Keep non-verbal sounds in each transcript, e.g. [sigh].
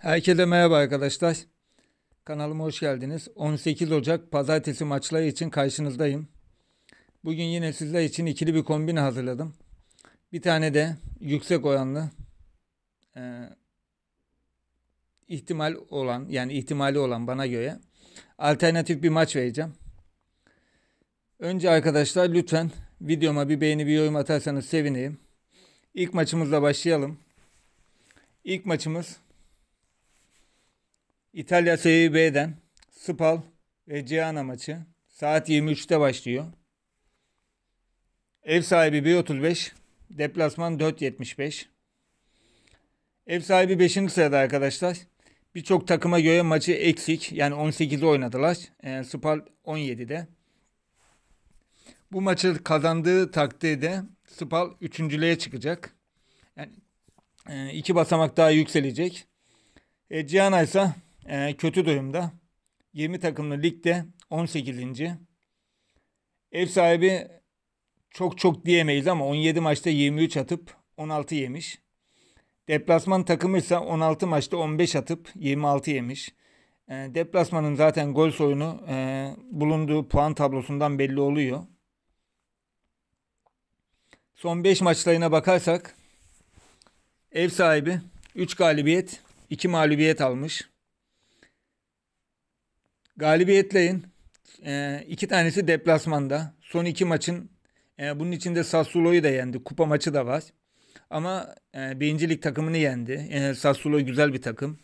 Herkese merhaba arkadaşlar. Kanalıma hoş geldiniz. 18 Ocak pazartesi maçları için karşınızdayım. Bugün yine sizler için ikili bir kombin hazırladım. Bir tane de yüksek oranlı e, ihtimal olan yani ihtimali olan bana göre alternatif bir maç vereceğim. Önce arkadaşlar lütfen videoma bir beğeni bir yorum atarsanız sevineyim. İlk maçımızla başlayalım. İlk maçımız İtalya Serie B'den Spal ve Ciana maçı saat 23'te başlıyor. Ev sahibi 1.35, deplasman 4.75. Ev sahibi 5. sırada arkadaşlar. Birçok takıma göre maçı eksik. Yani 18'i oynadılar. E, Spal 17'de. Bu maçı kazandığı takdirde Spal 3.lüğe çıkacak. Yani e, basamak daha yükselecek. E, Ciana ise e, kötü durumda. 20 takımlı ligde 18. Ev sahibi çok çok diyemeyiz ama 17 maçta 23 atıp 16 yemiş. Deplasman takımı ise 16 maçta 15 atıp 26 yemiş. E, deplasmanın zaten gol soyunu e, bulunduğu puan tablosundan belli oluyor. Son 5 maçlarına bakarsak ev sahibi 3 galibiyet 2 mağlubiyet almış. Galibiyetleyin. E, ee, iki tanesi deplasmanda. Son iki maçın e, bunun içinde Sassuolo'yu da yendi. Kupa maçı da var. Ama e, birincilik takımını yendi. E, Sassuolo güzel bir takım.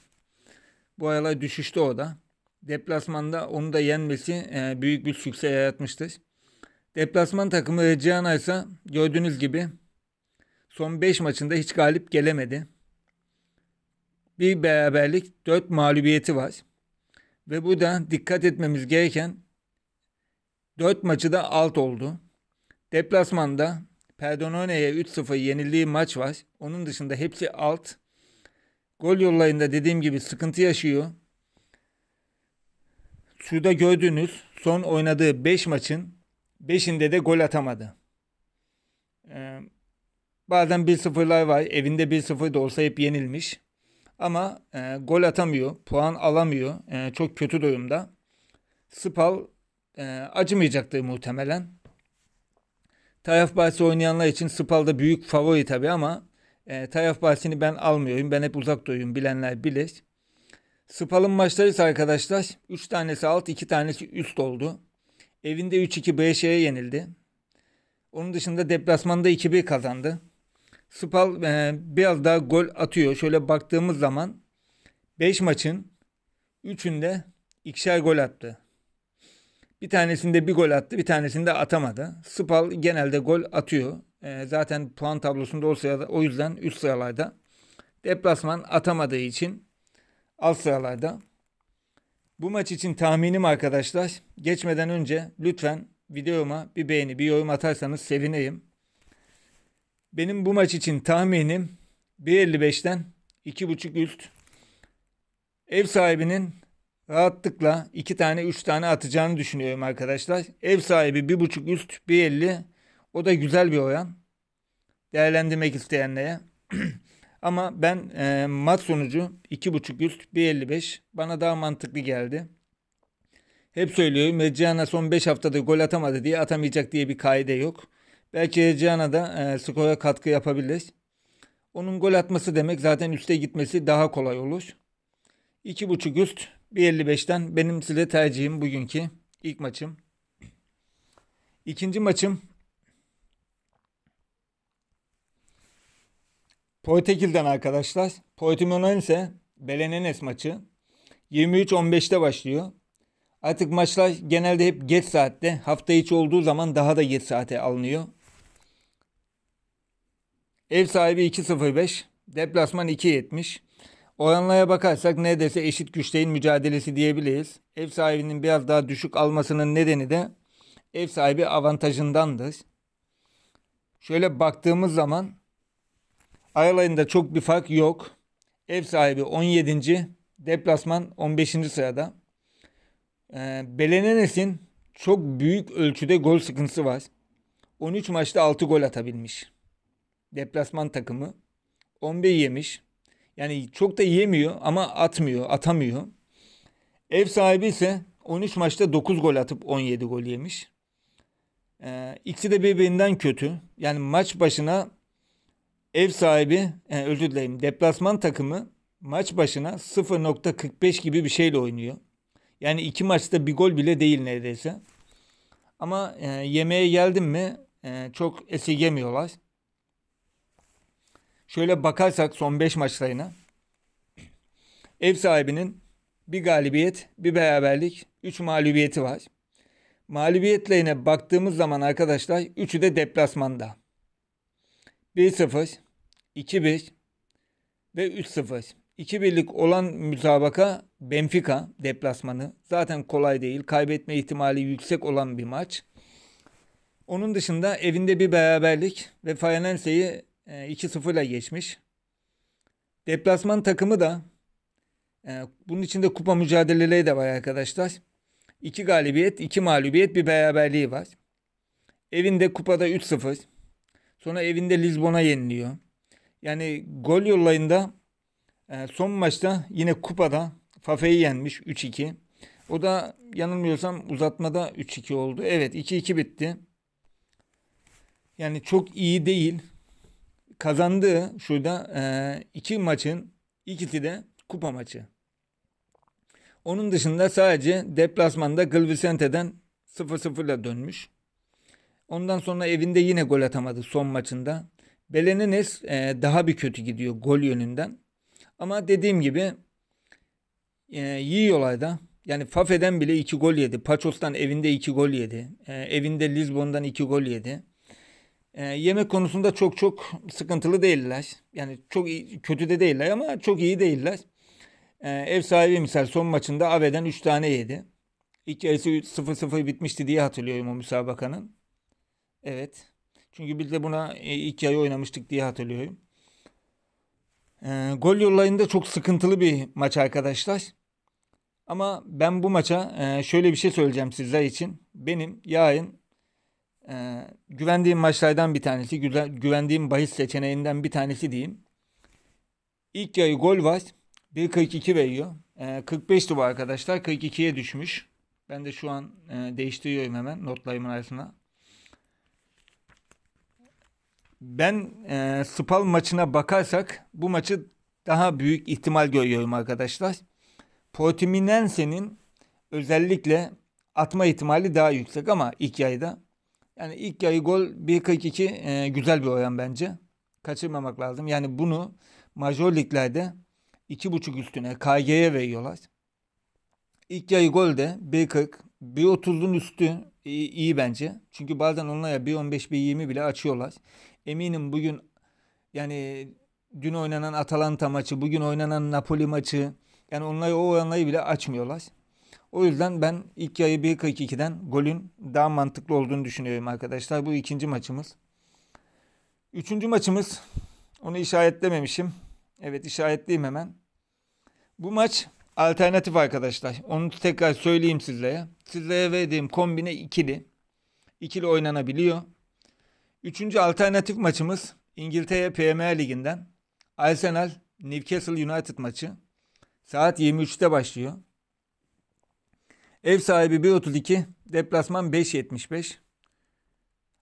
Bu aralar düşüşte o da. Deplasmanda onu da yenmesi e, büyük bir sükse yaratmıştır. Deplasman takımı Reggiana ise gördüğünüz gibi son 5 maçında hiç galip gelemedi. Bir beraberlik 4 mağlubiyeti var. Ve bu da dikkat etmemiz gereken 4 maçı da alt oldu. Deplasmanda Perdonone'ye 3-0 yenildiği maç var. Onun dışında hepsi alt. Gol yollarında dediğim gibi sıkıntı yaşıyor. Şurada gördüğünüz son oynadığı 5 maçın 5'inde de gol atamadı. Ee, bazen 1-0'lar var. Evinde 1-0 da olsa hep yenilmiş. Ama e, gol atamıyor, puan alamıyor. E, çok kötü durumda. Spal e, acımayacaktır muhtemelen. Taraf bahsi oynayanlar için Spal da büyük favori tabi ama e, taraf bahsini ben almıyorum. Ben hep uzak duruyorum bilenler bilir. Spal'ın maçları ise arkadaşlar 3 tanesi alt 2 tanesi üst oldu. Evinde 3-2 Brescia'ya yenildi. Onun dışında deplasmanda 2-1 kazandı. Spal e, biraz daha gol atıyor. Şöyle baktığımız zaman 5 maçın 3'ünde ikişer gol attı. Bir tanesinde bir gol attı, bir tanesinde atamadı. Spal genelde gol atıyor. E, zaten puan tablosunda o sırada o yüzden üst sıralarda. Deplasman atamadığı için alt sıralarda. Bu maç için tahminim arkadaşlar. Geçmeden önce lütfen videoma bir beğeni, bir yorum atarsanız sevineyim. Benim bu maç için tahminim 1.55'ten 2.5 üst. Ev sahibinin rahatlıkla 2 tane 3 tane atacağını düşünüyorum arkadaşlar. Ev sahibi 1.5 üst 1.50 o da güzel bir oyan Değerlendirmek isteyenlere. [clears throat] Ama ben e, mat sonucu 2.5 üst 1.55 bana daha mantıklı geldi. Hep söylüyorum Meciana son 5 haftada gol atamadı diye atamayacak diye bir kaide yok. Belki Eceana da e, skora katkı yapabilir. Onun gol atması demek zaten üste gitmesi daha kolay olur. 2.5 üst 1.55'ten benim size tercihim bugünkü ilk maçım. İkinci maçım Portekil'den arkadaşlar. Portimonense Belenenes maçı 23.15'te başlıyor. Artık maçlar genelde hep geç saatte. Hafta içi olduğu zaman daha da geç saate alınıyor. Ev sahibi 2.05, deplasman 2.70. Oranlara bakarsak neredeyse eşit güçlerin mücadelesi diyebiliriz. Ev sahibinin biraz daha düşük almasının nedeni de ev sahibi avantajındandır. Şöyle baktığımız zaman aralarında çok bir fark yok. Ev sahibi 17. Deplasman 15. sırada. Ee, Belenenes'in çok büyük ölçüde gol sıkıntısı var. 13 maçta 6 gol atabilmiş deplasman takımı 11 yemiş. Yani çok da yemiyor ama atmıyor, atamıyor. Ev sahibi ise 13 maçta 9 gol atıp 17 gol yemiş. Ee, ikisi de birbirinden kötü. Yani maç başına ev sahibi, e, özür dileyim deplasman takımı maç başına 0.45 gibi bir şeyle oynuyor. Yani iki maçta bir gol bile değil neredeyse. Ama e, yemeğe geldim mi e, çok esirgemiyorlar. Şöyle bakarsak son 5 maçlarına ev sahibinin bir galibiyet, bir beraberlik, 3 mağlubiyeti var. Mağlubiyetlerine baktığımız zaman arkadaşlar 3'ü de deplasmanda. 1-0, 2-1 ve 3-0. 2-1'lik olan müsabaka Benfica deplasmanı. Zaten kolay değil. Kaybetme ihtimali yüksek olan bir maç. Onun dışında evinde bir beraberlik ve Fayanense'yi 2-0 ee, ile geçmiş. Deplasman takımı da e, bunun içinde kupa mücadeleleri de var arkadaşlar. 2 galibiyet, 2 mağlubiyet, bir beraberliği var. Evinde kupada 3-0. Sonra evinde Lisbona yeniliyor. Yani gol yollarında e, son maçta yine kupada Fafe'yi yenmiş 3-2. O da yanılmıyorsam uzatmada 3-2 oldu. Evet 2-2 bitti. Yani çok iyi değil kazandığı şurada e, iki maçın ikisi de kupa maçı. Onun dışında sadece deplasmanda Gılvisente'den 0-0 ile dönmüş. Ondan sonra evinde yine gol atamadı son maçında. Belenenes e, daha bir kötü gidiyor gol yönünden. Ama dediğim gibi e, iyi olayda yani Fafe'den bile 2 gol yedi. Paços'tan evinde 2 gol yedi. E, evinde Lisbon'dan 2 gol yedi. E, yemek konusunda çok çok sıkıntılı değiller. Yani çok iyi, kötü de değiller ama çok iyi değiller. E, ev sahibi misal son maçında Ave'den 3 tane yedi. İlk yarısı 0-0 bitmişti diye hatırlıyorum o müsabakanın. Evet. Çünkü biz de buna e, ilk yarı oynamıştık diye hatırlıyorum. E, gol yollarında çok sıkıntılı bir maç arkadaşlar. Ama ben bu maça e, şöyle bir şey söyleyeceğim sizler için. Benim yarın ee, güvendiğim maçlardan bir tanesi, güvendiğim bahis seçeneğinden bir tanesi diyeyim. İlk yarı gol var. 1.42 veriyor. Ee, 45 bu arkadaşlar. 42'ye düşmüş. Ben de şu an e, değiştiriyorum hemen notlarımın arasına. Ben e, Spal maçına bakarsak bu maçı daha büyük ihtimal görüyorum arkadaşlar. Portiminense'nin özellikle atma ihtimali daha yüksek ama ilk yayda yani ilk yarı gol 1.42 e, güzel bir oran bence. Kaçırmamak lazım. Yani bunu major liglerde 2.5 üstüne KG'ye veriyorlar. İlk yarı gol de 1.40 1.30'un üstü iyi, iyi bence. Çünkü bazen onlara 1.15 1.20 bile açıyorlar. Eminim bugün yani dün oynanan Atalanta maçı, bugün oynanan Napoli maçı yani onları o oranları bile açmıyorlar. O yüzden ben ilk yarı 1.42'den golün daha mantıklı olduğunu düşünüyorum arkadaşlar. Bu ikinci maçımız. Üçüncü maçımız. Onu işaretlememişim. Evet işaretleyeyim hemen. Bu maç alternatif arkadaşlar. Onu tekrar söyleyeyim sizlere. Sizlere verdiğim kombine ikili. İkili oynanabiliyor. Üçüncü alternatif maçımız İngiltere Premier Ligi'nden Arsenal Newcastle United maçı. Saat 23'te başlıyor. Ev sahibi 1.32, deplasman 5.75.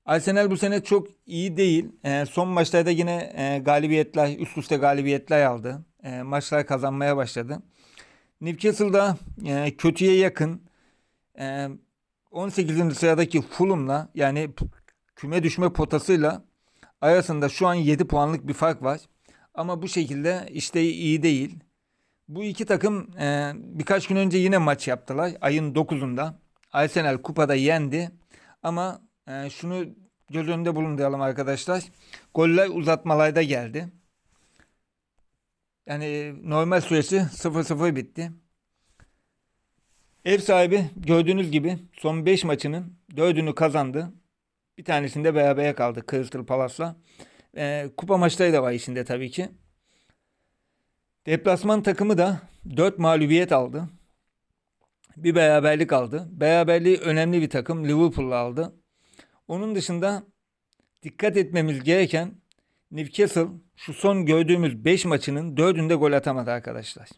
Arsenal bu sene çok iyi değil. E, son maçlarda yine e, galibiyetler, üst üste galibiyetler aldı. E, maçlar kazanmaya başladı. Newcastle'da e, kötüye yakın e, ee, 18. sıradaki Fulham'la yani küme düşme potasıyla arasında şu an 7 puanlık bir fark var. Ama bu şekilde işte iyi değil. Bu iki takım e, birkaç gün önce yine maç yaptılar. Ayın 9'unda. Arsenal kupada yendi. Ama e, şunu göz önünde bulunduralım arkadaşlar. Goller uzatmalarda geldi. Yani e, normal süresi 0-0 bitti. Ev sahibi gördüğünüz gibi son 5 maçının 4'ünü kazandı. Bir tanesinde berabere kaldı Crystal Palace'la. E, kupa maçları da var içinde tabii ki. Deplasman takımı da 4 mağlubiyet aldı. Bir beraberlik aldı. Beraberliği önemli bir takım Liverpool'la aldı. Onun dışında dikkat etmemiz gereken Newcastle şu son gördüğümüz 5 maçının 4'ünde gol atamadı arkadaşlar.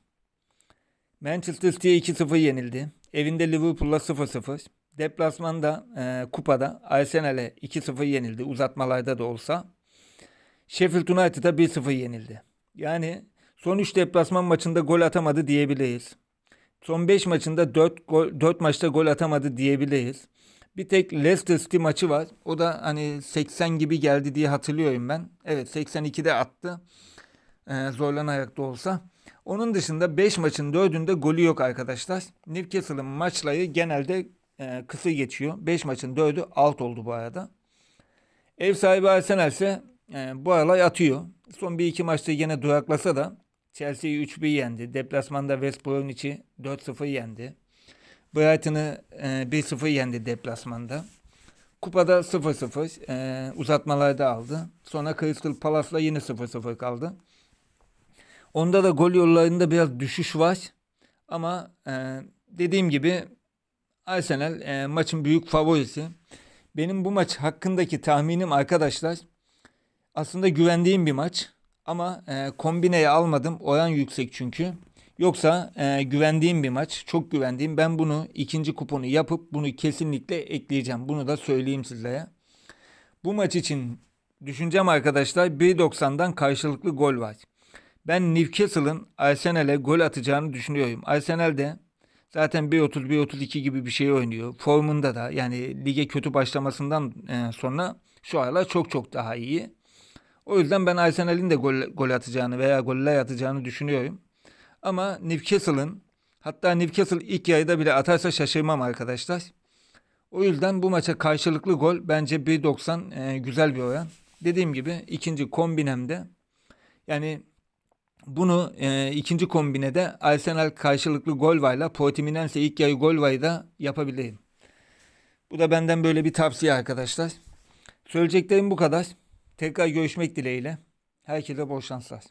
Manchester City'ye 2-0 yenildi. Evinde Liverpool'la 0-0. Deplasmanda e, kupada Arsenal'e 2-0 yenildi uzatmalarda da olsa. Sheffield United'a 1-0 yenildi. Yani Son 3 deplasman maçında gol atamadı diyebiliriz. Son 5 maçında 4, gol, 4 maçta gol atamadı diyebiliriz. Bir tek Leicester City maçı var. O da hani 80 gibi geldi diye hatırlıyorum ben. Evet 82'de attı. Ee, zorlanarak da olsa. Onun dışında 5 maçın 4'ünde golü yok arkadaşlar. Newcastle'ın maçları genelde e, kısa geçiyor. 5 maçın 4'ü alt oldu bu arada. Ev sahibi Arsenal ise e, bu aralar atıyor. Son bir iki maçta yine duraklasa da Chelsea'yi 3-1 yendi. Deplasmanda West Bromwich'i 4-0 yendi. Brighton'ı e, 1-0 yendi deplasmanda. Kupada 0-0 e, uzatmalarda aldı. Sonra Crystal Palace'la yine 0-0 kaldı. Onda da gol yollarında biraz düşüş var. Ama e, dediğim gibi Arsenal e, maçın büyük favorisi. Benim bu maç hakkındaki tahminim arkadaşlar aslında güvendiğim bir maç. Ama e, kombineye almadım. Oran yüksek çünkü. Yoksa e, güvendiğim bir maç. Çok güvendiğim. Ben bunu ikinci kuponu yapıp bunu kesinlikle ekleyeceğim. Bunu da söyleyeyim sizlere. Bu maç için düşüncem arkadaşlar 1.90'dan karşılıklı gol var. Ben Newcastle'ın Arsenal'e gol atacağını düşünüyorum. Arsenal de zaten 1.30-1.32 gibi bir şey oynuyor. Formunda da yani lige kötü başlamasından e, sonra şu aralar çok çok daha iyi. O yüzden ben Arsenal'in de gol, gol atacağını veya goller atacağını düşünüyorum. Ama Newcastle'ın hatta Newcastle ilk yarıda bile atarsa şaşırmam arkadaşlar. O yüzden bu maça karşılıklı gol bence 1.90 e, güzel bir oran. Dediğim gibi ikinci kombinemde yani bunu e, ikinci kombinede Arsenal karşılıklı gol varla Portiminense ilk yayı gol da yapabilirim. Bu da benden böyle bir tavsiye arkadaşlar. Söyleyeceklerim bu kadar. Tekrar görüşmek dileğiyle. Herkese bol şanslar.